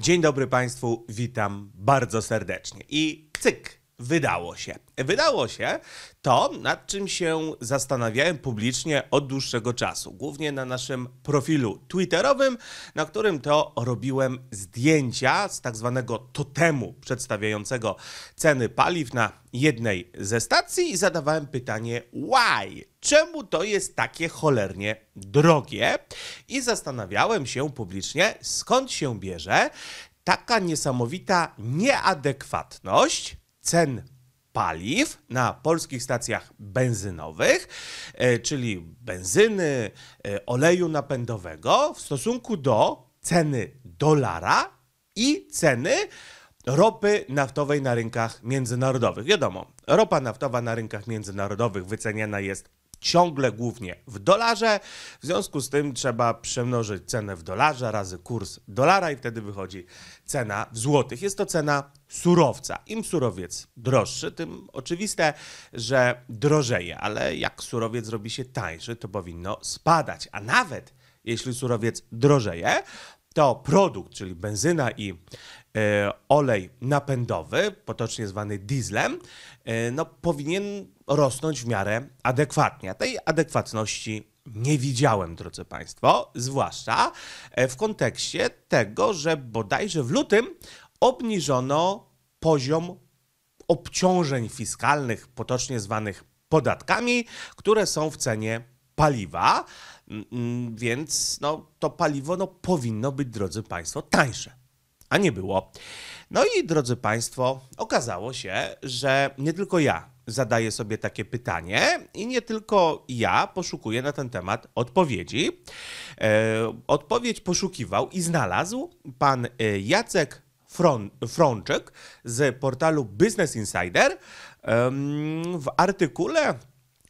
Dzień dobry Państwu, witam bardzo serdecznie. I cyk, wydało się. Wydało się to, nad czym się zastanawiałem publicznie od dłuższego czasu, głównie na naszym profilu Twitterowym, na którym to robiłem zdjęcia z tak zwanego totemu przedstawiającego ceny paliw na jednej ze stacji i zadawałem pytanie why? Czemu to jest takie cholernie drogie? I zastanawiałem się publicznie, skąd się bierze taka niesamowita nieadekwatność cen paliw na polskich stacjach benzynowych, e, czyli benzyny, e, oleju napędowego w stosunku do ceny dolara i ceny ropy naftowej na rynkach międzynarodowych. Wiadomo, ropa naftowa na rynkach międzynarodowych wyceniana jest ciągle głównie w dolarze. W związku z tym trzeba przemnożyć cenę w dolarze razy kurs dolara i wtedy wychodzi cena w złotych. Jest to cena surowca. Im surowiec droższy, tym oczywiste, że drożeje, ale jak surowiec robi się tańszy, to powinno spadać. A nawet jeśli surowiec drożeje, to produkt, czyli benzyna i E, olej napędowy, potocznie zwany dieslem, e, no, powinien rosnąć w miarę adekwatnie. tej adekwatności nie widziałem, drodzy Państwo, zwłaszcza e, w kontekście tego, że bodajże w lutym obniżono poziom obciążeń fiskalnych, potocznie zwanych podatkami, które są w cenie paliwa, mm, mm, więc no, to paliwo no, powinno być, drodzy Państwo, tańsze a nie było. No i drodzy Państwo, okazało się, że nie tylko ja zadaję sobie takie pytanie i nie tylko ja poszukuję na ten temat odpowiedzi. E, odpowiedź poszukiwał i znalazł pan e, Jacek Frączek z portalu Business Insider w artykule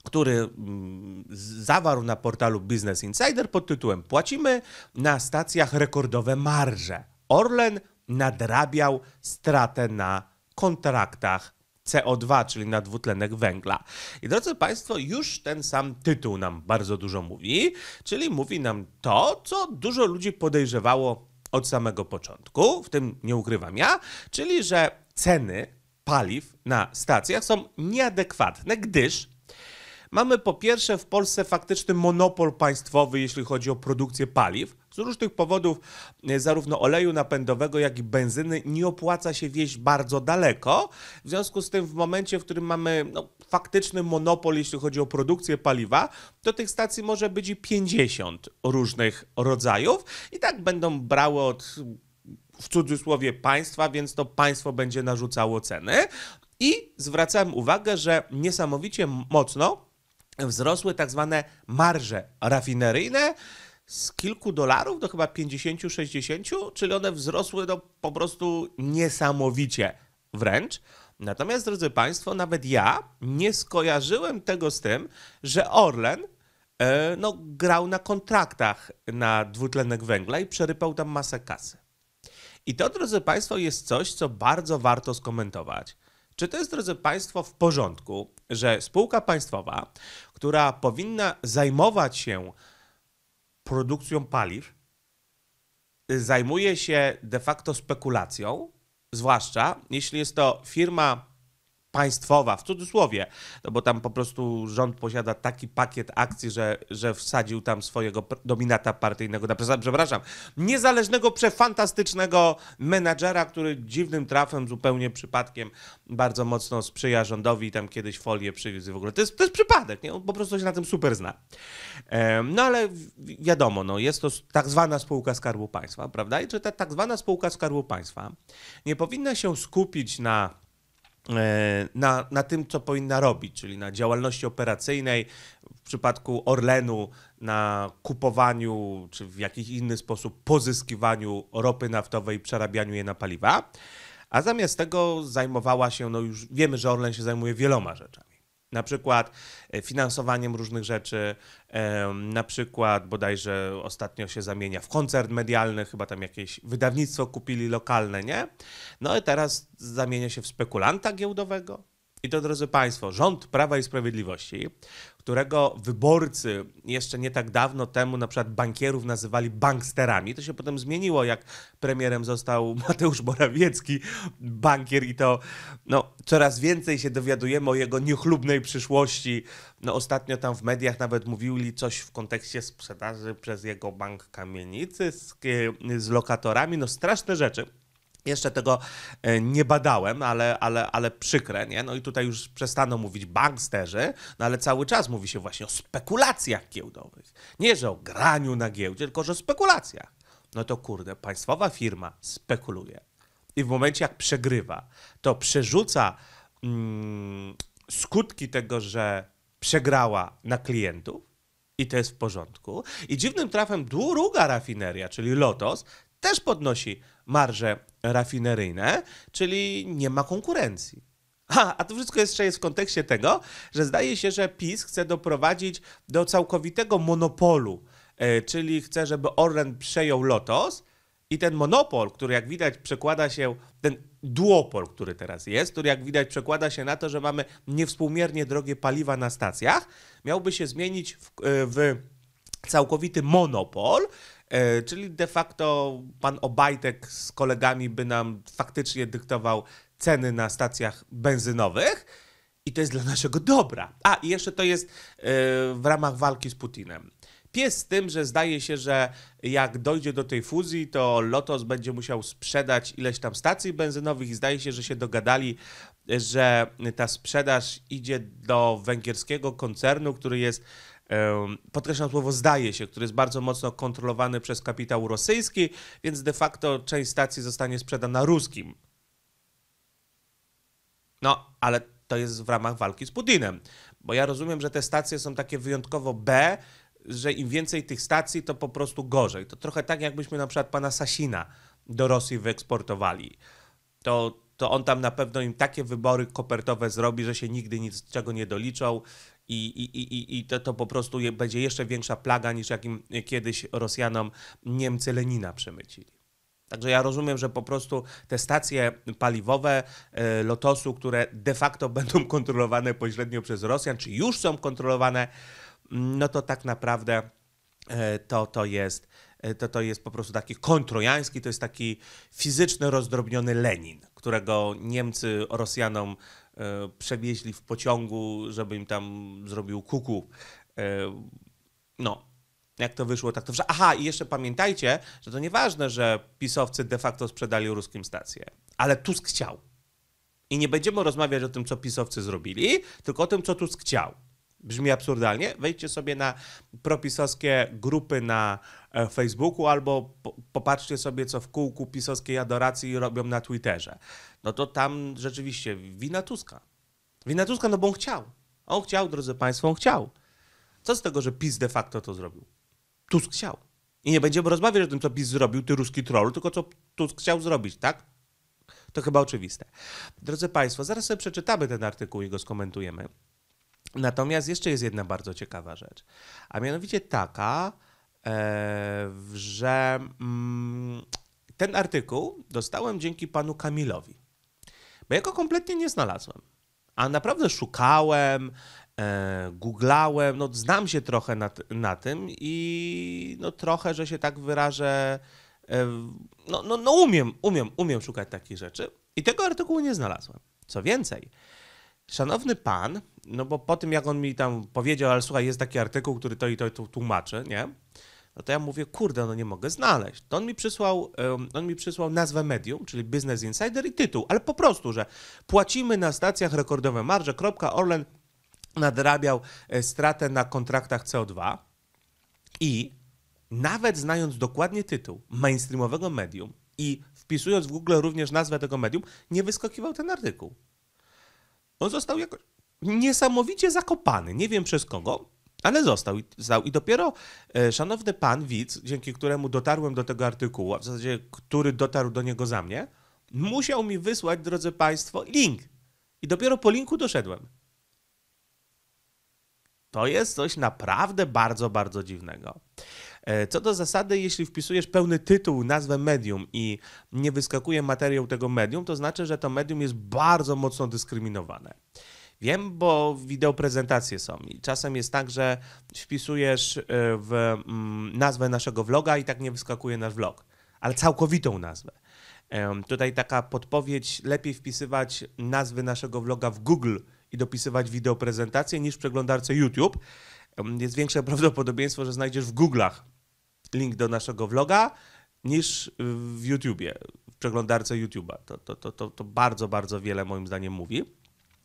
który mm, zawarł na portalu Business Insider pod tytułem Płacimy na stacjach rekordowe marże. Orlen nadrabiał stratę na kontraktach CO2, czyli na dwutlenek węgla. I drodzy Państwo, już ten sam tytuł nam bardzo dużo mówi, czyli mówi nam to, co dużo ludzi podejrzewało od samego początku, w tym nie ukrywam ja, czyli że ceny paliw na stacjach są nieadekwatne, gdyż mamy po pierwsze w Polsce faktyczny monopol państwowy, jeśli chodzi o produkcję paliw, z różnych powodów e, zarówno oleju napędowego, jak i benzyny nie opłaca się wieźć bardzo daleko. W związku z tym w momencie, w którym mamy no, faktyczny monopol, jeśli chodzi o produkcję paliwa, to tych stacji może być i 50 różnych rodzajów i tak będą brały od w cudzysłowie państwa, więc to państwo będzie narzucało ceny. I zwracałem uwagę, że niesamowicie mocno wzrosły tak zwane marże rafineryjne, z kilku dolarów do chyba 50-60, czyli one wzrosły do no, po prostu niesamowicie wręcz. Natomiast, drodzy Państwo, nawet ja nie skojarzyłem tego z tym, że Orlen e, no, grał na kontraktach na dwutlenek węgla i przerypał tam masę kasy. I to, drodzy Państwo, jest coś, co bardzo warto skomentować. Czy to jest, drodzy Państwo, w porządku, że spółka państwowa, która powinna zajmować się produkcją paliw, y, zajmuje się de facto spekulacją, zwłaszcza jeśli jest to firma państwowa, w cudzysłowie, no bo tam po prostu rząd posiada taki pakiet akcji, że, że wsadził tam swojego dominata partyjnego, na, przepraszam, niezależnego, przefantastycznego menadżera, który dziwnym trafem, zupełnie przypadkiem bardzo mocno sprzyja rządowi i tam kiedyś folię przywiózł w ogóle. To jest, to jest przypadek, nie? On po prostu się na tym super zna. No ale wiadomo, no, jest to tak zwana spółka Skarbu Państwa, prawda? I czy ta tak zwana spółka Skarbu Państwa nie powinna się skupić na E, na, na tym, co powinna robić, czyli na działalności operacyjnej, w przypadku Orlenu na kupowaniu czy w jakiś inny sposób pozyskiwaniu ropy naftowej i przerabianiu je na paliwa, a zamiast tego zajmowała się, no już wiemy, że Orlen się zajmuje wieloma rzeczami na przykład e, finansowaniem różnych rzeczy, na przykład bodajże ostatnio się zamienia w koncert medialny, chyba tam jakieś wydawnictwo kupili lokalne, nie? No i teraz zamienia się w spekulanta giełdowego, i to, drodzy Państwo, rząd Prawa i Sprawiedliwości, którego wyborcy jeszcze nie tak dawno temu na przykład bankierów nazywali banksterami, to się potem zmieniło, jak premierem został Mateusz Morawiecki, bankier i to no, coraz więcej się dowiadujemy o jego niechlubnej przyszłości. No, ostatnio tam w mediach nawet mówili coś w kontekście sprzedaży przez jego bank kamienicy z, z lokatorami, no straszne rzeczy. Jeszcze tego e, nie badałem, ale, ale, ale przykre, nie? No i tutaj już przestano mówić banksterzy, no ale cały czas mówi się właśnie o spekulacjach giełdowych. Nie, że o graniu na giełdzie, tylko że o spekulacjach. No to kurde, państwowa firma spekuluje i w momencie jak przegrywa, to przerzuca mm, skutki tego, że przegrała na klientów i to jest w porządku. I dziwnym trafem druga rafineria, czyli Lotos, też podnosi marże rafineryjne, czyli nie ma konkurencji. A, a to wszystko jeszcze jest w kontekście tego, że zdaje się, że PiS chce doprowadzić do całkowitego monopolu, e, czyli chce, żeby Orlen przejął Lotos i ten monopol, który jak widać przekłada się, ten duopol, który teraz jest, który jak widać przekłada się na to, że mamy niewspółmiernie drogie paliwa na stacjach, miałby się zmienić w, e, w całkowity monopol, E, czyli de facto pan Obajtek z kolegami by nam faktycznie dyktował ceny na stacjach benzynowych. I to jest dla naszego dobra. A, i jeszcze to jest e, w ramach walki z Putinem. Pies z tym, że zdaje się, że jak dojdzie do tej fuzji, to Lotos będzie musiał sprzedać ileś tam stacji benzynowych i zdaje się, że się dogadali, że ta sprzedaż idzie do węgierskiego koncernu, który jest podkreślam słowo zdaje się, który jest bardzo mocno kontrolowany przez kapitał rosyjski, więc de facto część stacji zostanie sprzedana ruskim. No, ale to jest w ramach walki z Putinem, bo ja rozumiem, że te stacje są takie wyjątkowo B, że im więcej tych stacji, to po prostu gorzej. To trochę tak, jakbyśmy na przykład pana Sasina do Rosji wyeksportowali. To, to on tam na pewno im takie wybory kopertowe zrobi, że się nigdy nic czego nie doliczą i, i, i, i to, to po prostu będzie jeszcze większa plaga niż jakim kiedyś Rosjanom Niemcy Lenina przemycili. Także ja rozumiem, że po prostu te stacje paliwowe e, lotosu, które de facto będą kontrolowane pośrednio przez Rosjan, czy już są kontrolowane, mm, no to tak naprawdę e, to, to jest. E, to, to jest po prostu taki kontrojański, to jest taki fizyczny, rozdrobniony Lenin, którego Niemcy Rosjanom E, przewieźli w pociągu, żeby im tam zrobił kuku. E, no, jak to wyszło, tak to wyszło. Aha, i jeszcze pamiętajcie, że to nieważne, że pisowcy de facto sprzedali ruskim stację, ale Tusk chciał. I nie będziemy rozmawiać o tym, co pisowcy zrobili, tylko o tym, co Tusk chciał brzmi absurdalnie, wejdźcie sobie na propisowskie grupy na e, Facebooku albo popatrzcie sobie, co w kółku pisowskiej adoracji robią na Twitterze. No to tam rzeczywiście wina Tuska. Wina Tuska, no bo on chciał. On chciał, drodzy Państwo, on chciał. Co z tego, że PiS de facto to zrobił? Tusk chciał. I nie będziemy rozmawiać o tym, co PiS zrobił, ty ruski troll, tylko co Tusk chciał zrobić, tak? To chyba oczywiste. Drodzy Państwo, zaraz sobie przeczytamy ten artykuł i go skomentujemy. Natomiast jeszcze jest jedna bardzo ciekawa rzecz, a mianowicie taka, e, że mm, ten artykuł dostałem dzięki panu Kamilowi, bo ja go kompletnie nie znalazłem. A naprawdę szukałem, e, googlałem, no znam się trochę na, na tym i no trochę, że się tak wyrażę, e, no, no, no umiem, umiem, umiem szukać takich rzeczy i tego artykułu nie znalazłem. Co więcej, szanowny pan, no bo po tym jak on mi tam powiedział, ale słuchaj, jest taki artykuł, który to i to, tłumaczy, nie? No to ja mówię, kurde, no nie mogę znaleźć. To on mi przysłał, um, on mi przysłał nazwę medium, czyli Business Insider i tytuł, ale po prostu, że płacimy na stacjach rekordowe marże, kropka, Orlen nadrabiał e, stratę na kontraktach CO2 i nawet znając dokładnie tytuł mainstreamowego medium i wpisując w Google również nazwę tego medium, nie wyskakiwał ten artykuł. On został jakoś niesamowicie zakopany. Nie wiem przez kogo, ale został i, został. I dopiero e, szanowny pan widz, dzięki któremu dotarłem do tego artykułu, a w zasadzie który dotarł do niego za mnie, musiał mi wysłać, drodzy państwo, link. I dopiero po linku doszedłem. To jest coś naprawdę bardzo, bardzo dziwnego. E, co do zasady, jeśli wpisujesz pełny tytuł, nazwę medium i nie wyskakuje materiał tego medium, to znaczy, że to medium jest bardzo mocno dyskryminowane. Wiem, bo wideoprezentacje są i czasem jest tak, że wpisujesz e, w mm, nazwę naszego vloga i tak nie wyskakuje nasz vlog, ale całkowitą nazwę. Tutaj taka podpowiedź, lepiej wpisywać nazwy naszego vloga w Google i dopisywać wideoprezentację niż w przeglądarce YouTube. Jest większe prawdopodobieństwo, że znajdziesz w Google'ach link do naszego vloga niż w YouTubie, w przeglądarce YouTube'a. To, to, to, to, to bardzo, bardzo wiele moim zdaniem mówi.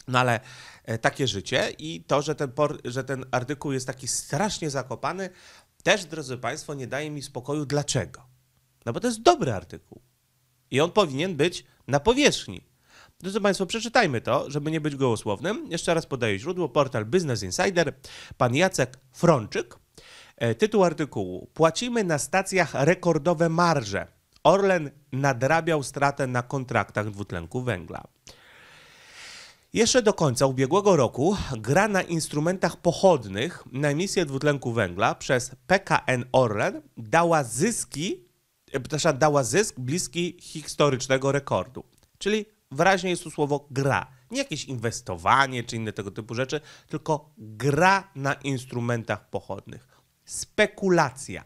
No ale e, takie życie i to, że ten, por, że ten artykuł jest taki strasznie zakopany, też, drodzy Państwo, nie daje mi spokoju. Dlaczego? No bo to jest dobry artykuł i on powinien być na powierzchni. Drodzy Państwo, przeczytajmy to, żeby nie być gołosłownym. Jeszcze raz podaję źródło, portal Business Insider, pan Jacek Frączyk, E, tytuł artykułu: Płacimy na stacjach rekordowe marże. Orlen nadrabiał stratę na kontraktach dwutlenku węgla. Jeszcze do końca ubiegłego roku gra na instrumentach pochodnych na emisję dwutlenku węgla przez PKN Orlen dała zyski, e, przepraszam, dała zysk bliski historycznego rekordu. Czyli wyraźnie jest tu słowo gra. Nie jakieś inwestowanie czy inne tego typu rzeczy, tylko gra na instrumentach pochodnych spekulacja.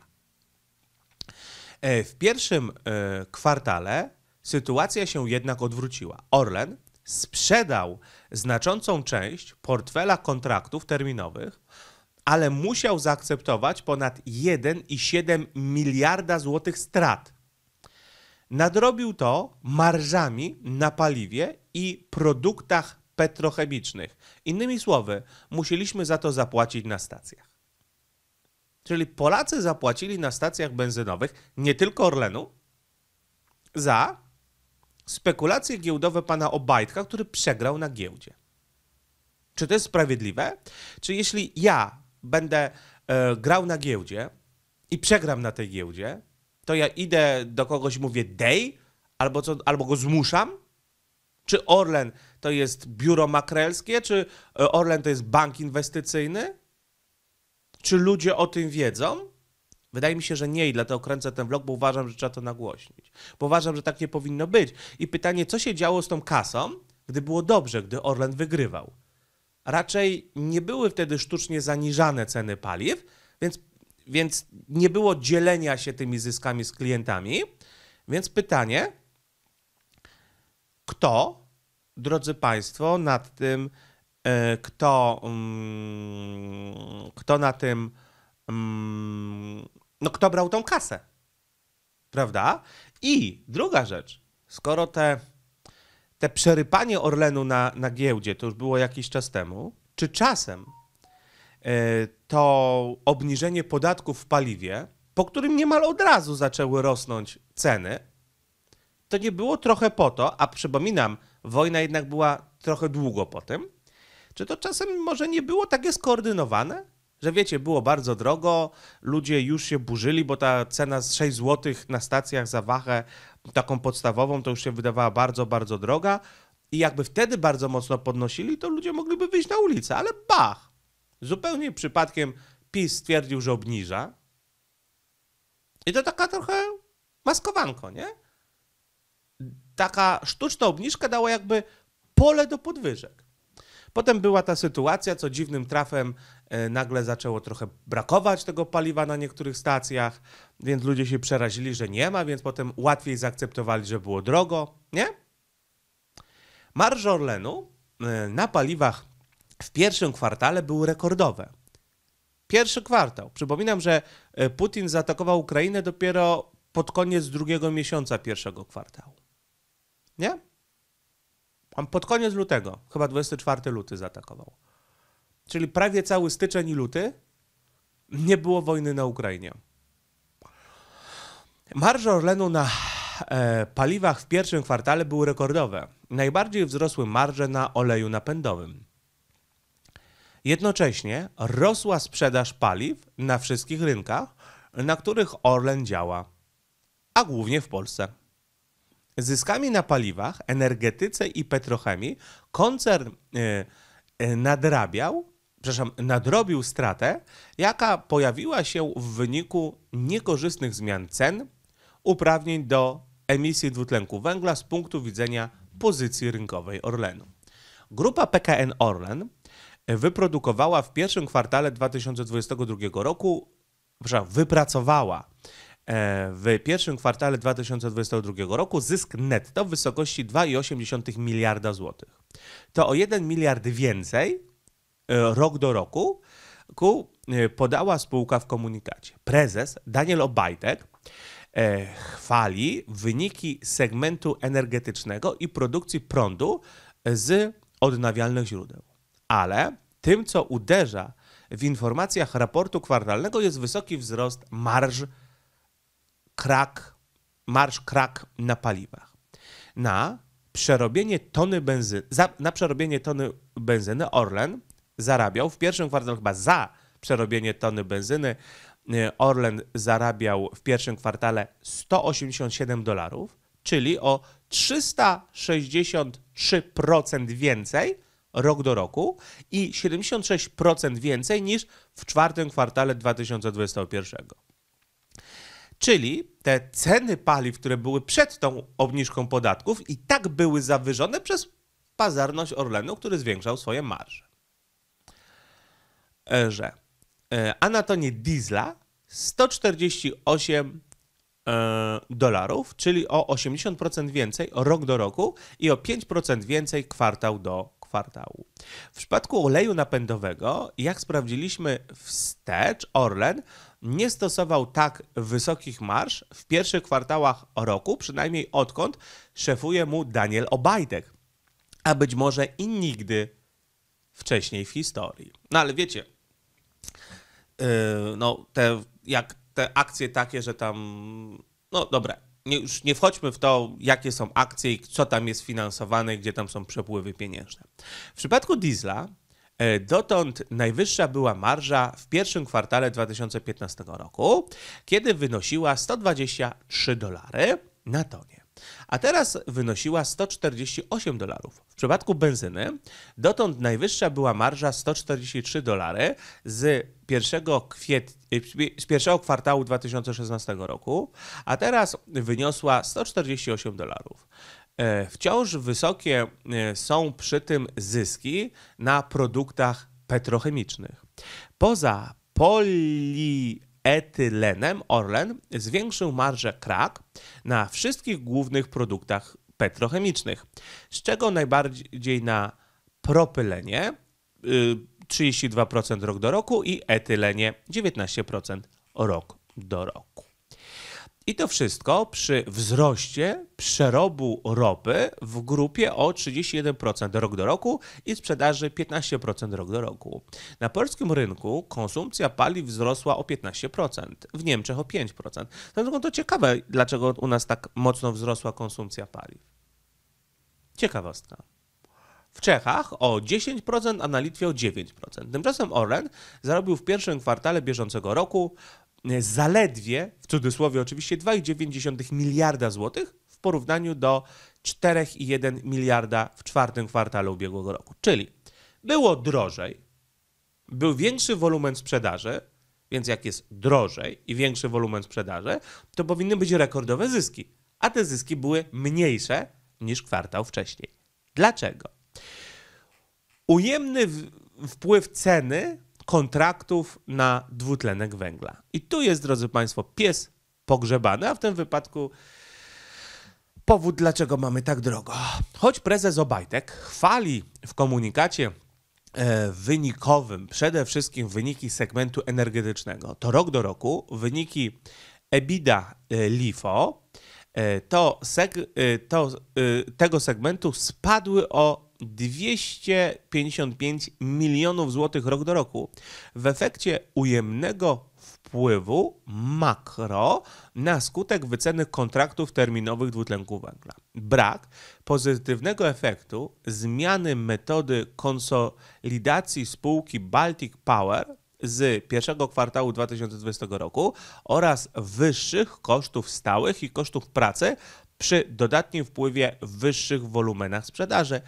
E, w pierwszym e, kwartale sytuacja się jednak odwróciła. Orlen sprzedał znaczącą część portfela kontraktów terminowych, ale musiał zaakceptować ponad 1,7 miliarda złotych strat. Nadrobił to marżami na paliwie i produktach petrochemicznych. Innymi słowy, musieliśmy za to zapłacić na stacjach. Czyli Polacy zapłacili na stacjach benzynowych, nie tylko Orlenu, za spekulacje giełdowe pana Obajtka, który przegrał na giełdzie. Czy to jest sprawiedliwe? Czy jeśli ja będę e, grał na giełdzie i przegram na tej giełdzie, to ja idę do kogoś, mówię dej, albo, co, albo go zmuszam? Czy Orlen to jest biuro makrelskie, czy e, Orlen to jest bank inwestycyjny? Czy ludzie o tym wiedzą? Wydaje mi się, że nie i dlatego kręcę ten vlog, bo uważam, że trzeba to nagłośnić. Bo uważam, że tak nie powinno być. I pytanie, co się działo z tą kasą, gdy było dobrze, gdy Orlen wygrywał? Raczej nie były wtedy sztucznie zaniżane ceny paliw, więc, więc nie było dzielenia się tymi zyskami z klientami. Więc pytanie, kto, drodzy Państwo, nad tym E, kto, mm, kto na tym, mm, no kto brał tą kasę, prawda? I druga rzecz, skoro te, te przerypanie Orlenu na, na giełdzie, to już było jakiś czas temu, czy czasem e, to obniżenie podatków w paliwie, po którym niemal od razu zaczęły rosnąć ceny, to nie było trochę po to, a przypominam, wojna jednak była trochę długo po tym, czy to czasem może nie było takie skoordynowane? Że wiecie, było bardzo drogo, ludzie już się burzyli, bo ta cena z 6 zł na stacjach za wachę, taką podstawową, to już się wydawała bardzo, bardzo droga. I jakby wtedy bardzo mocno podnosili, to ludzie mogliby wyjść na ulicę, ale bach! Zupełnie przypadkiem PiS stwierdził, że obniża. I to taka trochę maskowanko, nie? Taka sztuczna obniżka dała jakby pole do podwyżek. Potem była ta sytuacja, co dziwnym trafem e, nagle zaczęło trochę brakować tego paliwa na niektórych stacjach, więc ludzie się przerazili, że nie ma, więc potem łatwiej zaakceptowali, że było drogo, nie? Marż Orlenu e, na paliwach w pierwszym kwartale były rekordowe. Pierwszy kwartał. Przypominam, że e, Putin zaatakował Ukrainę dopiero pod koniec drugiego miesiąca pierwszego kwartału. Nie? On pod koniec lutego, chyba 24 luty zaatakował. Czyli prawie cały styczeń i luty nie było wojny na Ukrainie. Marże Orlenu na e, paliwach w pierwszym kwartale były rekordowe. Najbardziej wzrosły marże na oleju napędowym. Jednocześnie rosła sprzedaż paliw na wszystkich rynkach, na których Orlen działa, a głównie w Polsce zyskami na paliwach, energetyce i petrochemii koncern e, e, nadrabiał, przepraszam, nadrobił stratę, jaka pojawiła się w wyniku niekorzystnych zmian cen uprawnień do emisji dwutlenku węgla z punktu widzenia pozycji rynkowej Orlenu. Grupa PKN Orlen wyprodukowała w pierwszym kwartale 2022 roku, przepraszam, wypracowała E, w pierwszym kwartale 2022 roku zysk netto w wysokości 2,8 miliarda złotych. To o 1 miliard więcej e, rok do roku e, podała spółka w komunikacie. Prezes Daniel Obajtek chwali wyniki segmentu energetycznego i produkcji prądu z odnawialnych źródeł. Ale tym, co uderza w informacjach raportu kwartalnego, jest wysoki wzrost marż krak, marsz krak na paliwach. Na przerobienie tony benzyny, za, na przerobienie tony benzyny Orlen zarabiał w pierwszym kwartale chyba za przerobienie tony benzyny y, Orlen zarabiał w pierwszym kwartale 187 dolarów, czyli o 363% więcej rok do roku i 76% więcej niż w czwartym kwartale 2021. Czyli te ceny paliw, które były przed tą obniżką podatków, i tak były zawyżone przez pazarność Orlenu, który zwiększał swoje marże. E, że e, a diesla 148 e, dolarów, czyli o 80% więcej rok do roku i o 5% więcej kwartał do kwartału. W przypadku oleju napędowego, jak sprawdziliśmy wstecz, Orlen nie stosował tak wysokich marsz w pierwszych kwartałach roku, przynajmniej odkąd szefuje mu Daniel Obajtek, a być może i nigdy wcześniej w historii. No ale wiecie, yy, no te, jak te akcje takie, że tam, no dobra, nie, już nie wchodźmy w to, jakie są akcje i co tam jest finansowane gdzie tam są przepływy pieniężne. W przypadku diesla E, dotąd najwyższa była marża w pierwszym kwartale 2015 roku, kiedy wynosiła 123 dolary na tonie. A teraz wynosiła 148 dolarów. W przypadku benzyny dotąd najwyższa była marża 143 dolary z 1, kwiet... E, z pierwszego kwartału 2016 roku, a teraz wyniosła 148 dolarów. E, wciąż wysokie e, są przy tym zyski na produktach petrochemicznych. Poza polietylenem Orlen zwiększył marżę krak na wszystkich głównych produktach petrochemicznych, z czego najbardziej na propylenie 32% y, rok do roku i etylenie 19% rok do roku. I to wszystko przy wzroście przerobu ropy w grupie o 31% rok do roku i sprzedaży 15% rok do roku. Na polskim rynku konsumpcja paliw wzrosła o 15%, w Niemczech o 5%. Zatem to ciekawe, dlaczego u nas tak mocno wzrosła konsumpcja paliw. Ciekawostka. W Czechach o 10%, a na Litwie o 9%. Tymczasem Orlen zarobił w pierwszym kwartale bieżącego roku E, zaledwie, w cudzysłowie oczywiście, 2,9 miliarda złotych w porównaniu do 4,1 miliarda w czwartym kwartale ubiegłego roku. Czyli było drożej, był większy wolumen sprzedaży, więc jak jest drożej i większy wolumen sprzedaży, to powinny być rekordowe zyski, a te zyski były mniejsze niż kwartał wcześniej. Dlaczego? Ujemny wpływ ceny kontraktów na dwutlenek węgla. I tu jest, drodzy Państwo, pies pogrzebany, a w tym wypadku powód, dlaczego mamy tak drogo. Choć prezes Obajtek chwali w komunikacie e, wynikowym przede wszystkim wyniki segmentu energetycznego, to rok do roku wyniki EBITDA e, LIFO e, to, seg, to tego segmentu spadły o 255 milionów złotych rok do roku w efekcie ujemnego wpływu makro na skutek wyceny kontraktów terminowych dwutlenku węgla. Brak pozytywnego efektu zmiany metody konsolidacji spółki Baltic Power z pierwszego kwartału 2020 roku oraz wyższych kosztów stałych i kosztów pracy przy dodatnim wpływie wyższych wolumenach sprzedaży.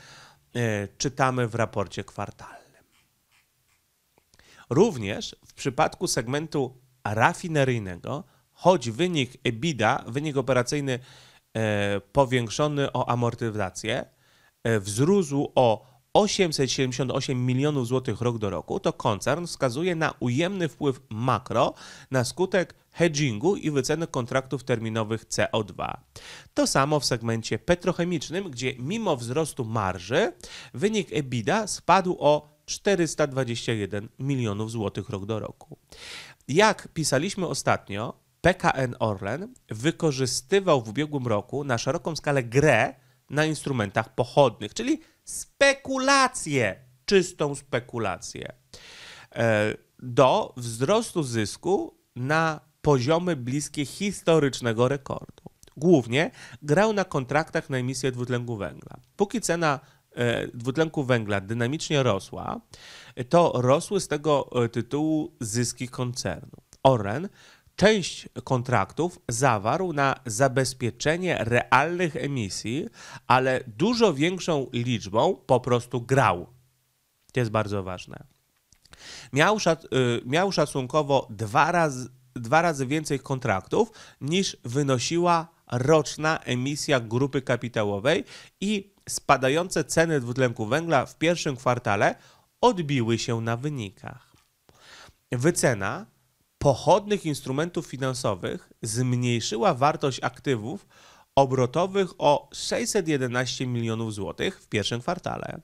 E, czytamy w raporcie kwartalnym. Również w przypadku segmentu rafineryjnego, choć wynik EBITDA, wynik operacyjny e, powiększony o amortyzację, e, wzrósł o 878 milionów złotych rok do roku, to koncern wskazuje na ujemny wpływ makro na skutek hedgingu i wyceny kontraktów terminowych CO2. To samo w segmencie petrochemicznym, gdzie mimo wzrostu marży wynik EBITDA spadł o 421 milionów złotych rok do roku. Jak pisaliśmy ostatnio, PKN Orlen wykorzystywał w ubiegłym roku na szeroką skalę grę na instrumentach pochodnych, czyli spekulacje, czystą spekulację, e, do wzrostu zysku na poziomy bliskie historycznego rekordu. Głównie grał na kontraktach na emisję dwutlenku węgla. Póki cena e, dwutlenku węgla dynamicznie rosła, to rosły z tego e, tytułu zyski koncernu. Oren część kontraktów zawarł na zabezpieczenie realnych emisji, ale dużo większą liczbą po prostu grał. To jest bardzo ważne. Miał, szac y, miał szacunkowo dwa razy, dwa razy więcej kontraktów niż wynosiła roczna emisja grupy kapitałowej i spadające ceny dwutlenku węgla w pierwszym kwartale odbiły się na wynikach. Wycena pochodnych instrumentów finansowych zmniejszyła wartość aktywów obrotowych o 611 milionów złotych w pierwszym kwartale.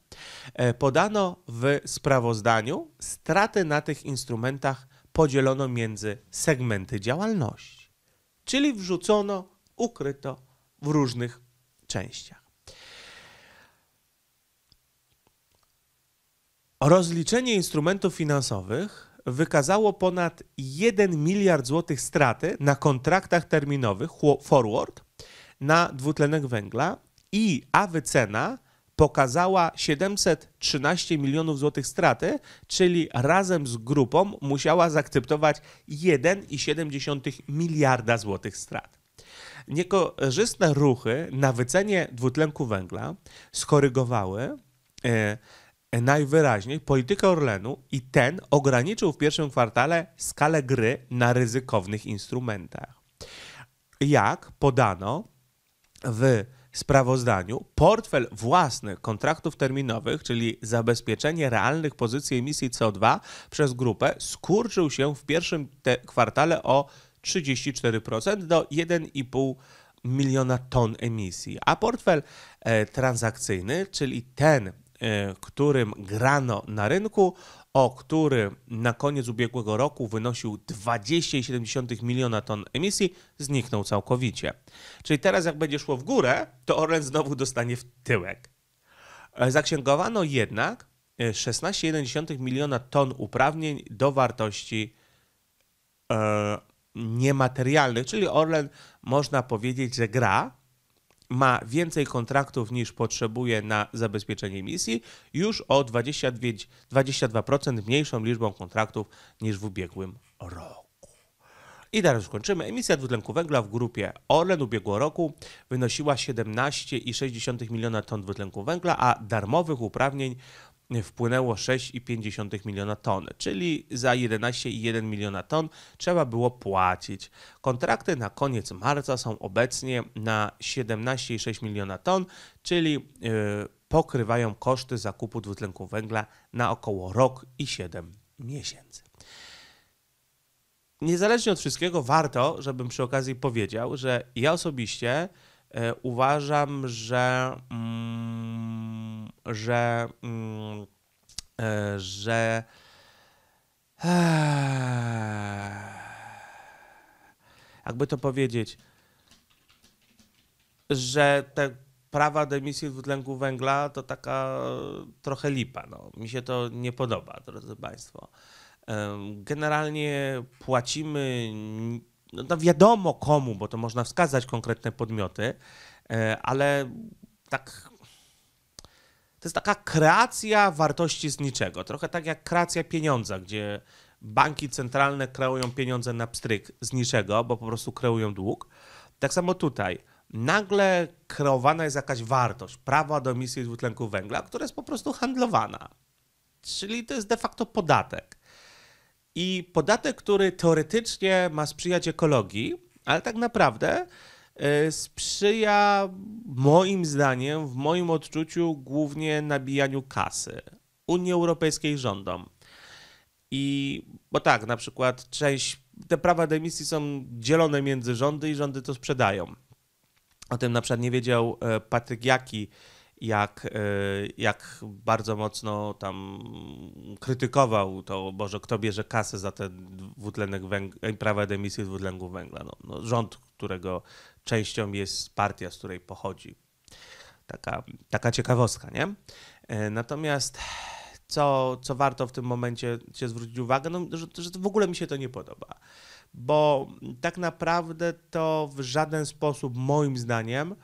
E, podano w sprawozdaniu straty na tych instrumentach podzielono między segmenty działalności, czyli wrzucono, ukryto w różnych częściach. Rozliczenie instrumentów finansowych wykazało ponad 1 miliard złotych straty na kontraktach terminowych forward na dwutlenek węgla i wycena pokazała 713 milionów złotych straty, czyli razem z grupą musiała zaakceptować 1,7 miliarda złotych strat. Niekorzystne ruchy na wycenie dwutlenku węgla skorygowały e, E najwyraźniej politykę Orlenu i ten ograniczył w pierwszym kwartale skalę gry na ryzykownych instrumentach. Jak podano w sprawozdaniu, portfel własnych kontraktów terminowych, czyli zabezpieczenie realnych pozycji emisji CO2 przez grupę, skurczył się w pierwszym kwartale o 34% do 1,5 miliona ton emisji, a portfel e, transakcyjny, czyli ten Y, którym grano na rynku, o który na koniec ubiegłego roku wynosił 20,7 miliona ton emisji, zniknął całkowicie. Czyli teraz jak będzie szło w górę, to Orlen znowu dostanie w tyłek. E, zaksięgowano jednak 16,1 e, miliona ton uprawnień do wartości e, niematerialnych, czyli Orlen można powiedzieć, że gra ma więcej kontraktów niż potrzebuje na zabezpieczenie misji, już o 22, 22% mniejszą liczbą kontraktów niż w ubiegłym roku. I teraz skończymy. Emisja dwutlenku węgla w grupie Orlen ubiegłego roku wynosiła 17,6 miliona ton dwutlenku węgla, a darmowych uprawnień wpłynęło 6,5 miliona ton, czyli za 11,1 miliona ton trzeba było płacić. Kontrakty na koniec marca są obecnie na 17,6 miliona ton, czyli y, pokrywają koszty zakupu dwutlenku węgla na około rok i 7 miesięcy. Niezależnie od wszystkiego, warto, żebym przy okazji powiedział, że ja osobiście E, uważam, że, mm, że, mm, e, że e, jakby to powiedzieć, że te prawa emisji dwutlenku węgla to taka trochę lipa. No. Mi się to nie podoba, drodzy Państwo. Generalnie płacimy no, no, wiadomo komu, bo to można wskazać konkretne podmioty, e, ale tak. To jest taka kreacja wartości z niczego. Trochę tak jak kreacja pieniądza, gdzie banki centralne kreują pieniądze na pstryk z niczego, bo po prostu kreują dług. Tak samo tutaj. Nagle kreowana jest jakaś wartość prawa do emisji dwutlenku węgla, która jest po prostu handlowana. Czyli to jest de facto podatek. I podatek, który teoretycznie ma sprzyjać ekologii, ale tak naprawdę e, sprzyja moim zdaniem, w moim odczuciu, głównie nabijaniu kasy Unii Europejskiej rządom. I bo tak, na przykład część, te prawa do emisji są dzielone między rządy i rządy to sprzedają. O tym na przykład nie wiedział e, Patryk Jaki, jak, e, jak bardzo mocno tam krytykował to, Boże, kto bierze kasę za ten dwutlenek węgla, e, prawa do emisji dwutlenku węgla. No, no, rząd, którego częścią jest partia, z której pochodzi. Taka, taka ciekawostka, nie? E, natomiast co, co warto w tym momencie się zwrócić uwagę, no, że, że w ogóle mi się to nie podoba. Bo tak naprawdę to w żaden sposób, moim zdaniem,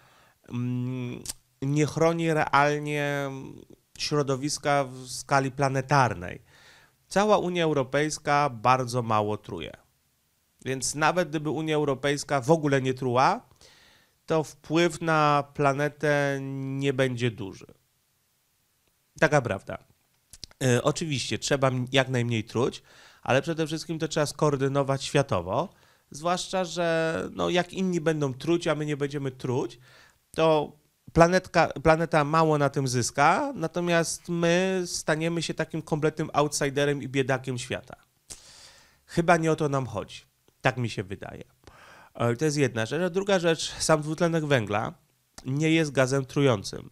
mm, nie chroni realnie środowiska w skali planetarnej. Cała Unia Europejska bardzo mało truje. Więc nawet gdyby Unia Europejska w ogóle nie truła, to wpływ na planetę nie będzie duży. Taka prawda. E, oczywiście trzeba jak najmniej truć, ale przede wszystkim to trzeba skoordynować światowo. Zwłaszcza, że no, jak inni będą truć, a my nie będziemy truć, to planetka, planeta mało na tym zyska, natomiast my staniemy się takim kompletnym outsiderem i biedakiem świata. Chyba nie o to nam chodzi. Tak mi się wydaje. E, to jest jedna rzecz. A druga rzecz, sam dwutlenek węgla nie jest gazem trującym.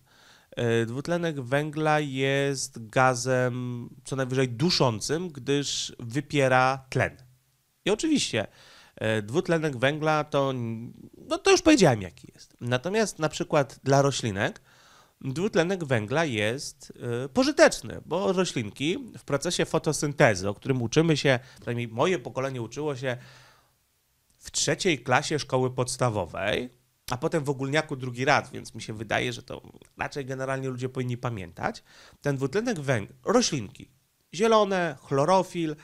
E, dwutlenek węgla jest gazem co najwyżej duszącym, gdyż wypiera tlen. I oczywiście E, dwutlenek węgla to, no to już powiedziałem jaki jest. Natomiast na przykład dla roślinek dwutlenek węgla jest e, pożyteczny, bo roślinki w procesie fotosyntezy, o którym uczymy się, przynajmniej moje pokolenie uczyło się w trzeciej klasie szkoły podstawowej, a potem w ogólniaku drugi raz, więc mi się wydaje, że to raczej generalnie ludzie powinni pamiętać. Ten dwutlenek węgla, roślinki, zielone, chlorofil,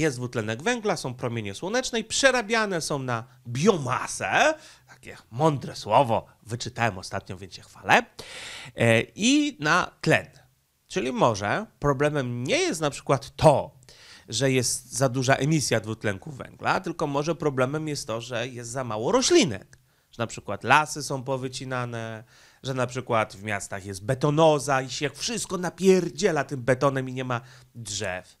jest dwutlenek węgla, są promienie słoneczne i przerabiane są na biomasę. Takie mądre słowo, wyczytałem ostatnio, więc się chwalę. E, I na tlen. Czyli może problemem nie jest na przykład to, że jest za duża emisja dwutlenku węgla, tylko może problemem jest to, że jest za mało roślinek. Że na przykład lasy są powycinane, że na przykład w miastach jest betonoza i się wszystko napierdziela tym betonem i nie ma drzew.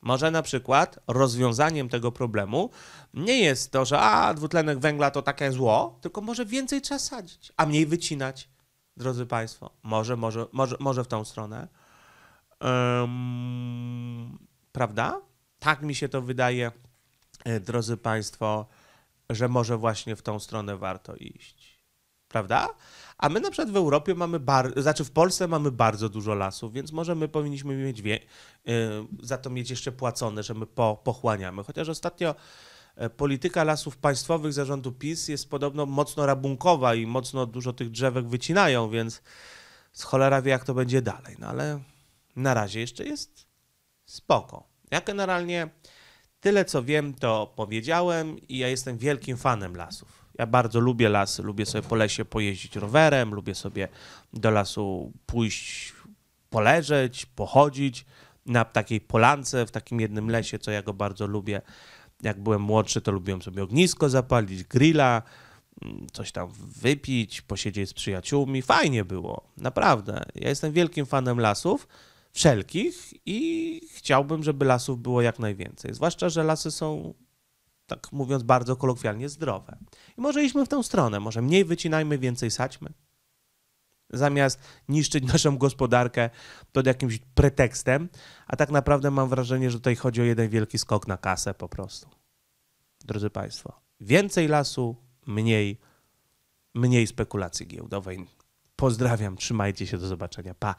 Może na przykład rozwiązaniem tego problemu nie jest to, że a, dwutlenek węgla to takie zło, tylko może więcej trzeba sadzić, a mniej wycinać, drodzy Państwo. Może, może, może, może w tą stronę. Um, prawda? Tak mi się to wydaje, e, drodzy Państwo, że może właśnie w tą stronę warto iść prawda? A my na przykład w Europie mamy, bar- znaczy w Polsce mamy bardzo dużo lasów, więc może my powinniśmy mieć, wie- y, za to mieć jeszcze płacone, że my po- pochłaniamy. Chociaż ostatnio e, polityka lasów państwowych zarządu PiS jest podobno mocno rabunkowa i mocno dużo tych drzewek wycinają, więc z cholera wie jak to będzie dalej. No ale na razie jeszcze jest spoko. Ja generalnie tyle co wiem to powiedziałem i ja jestem wielkim fanem lasów. Ja bardzo lubię lasy, lubię sobie po lesie pojeździć rowerem, lubię sobie do lasu pójść, poleżeć, pochodzić na takiej polance, w takim jednym lesie, co ja go bardzo lubię. Jak byłem młodszy, to lubiłem sobie ognisko zapalić, grilla, mm, coś tam wypić, posiedzieć z przyjaciółmi. Fajnie było, naprawdę. Ja jestem wielkim fanem lasów, wszelkich i chciałbym, żeby lasów było jak najwięcej. Zwłaszcza, że lasy są tak mówiąc bardzo kolokwialnie, zdrowe. I może idźmy w tę stronę, może mniej wycinajmy, więcej saćmy. Zamiast niszczyć naszą gospodarkę pod jakimś pretekstem, a tak naprawdę mam wrażenie, że tutaj chodzi o jeden wielki skok na kasę po prostu. Drodzy Państwo, więcej lasu, mniej, mniej spekulacji giełdowej. Pozdrawiam, trzymajcie się, do zobaczenia. Pa!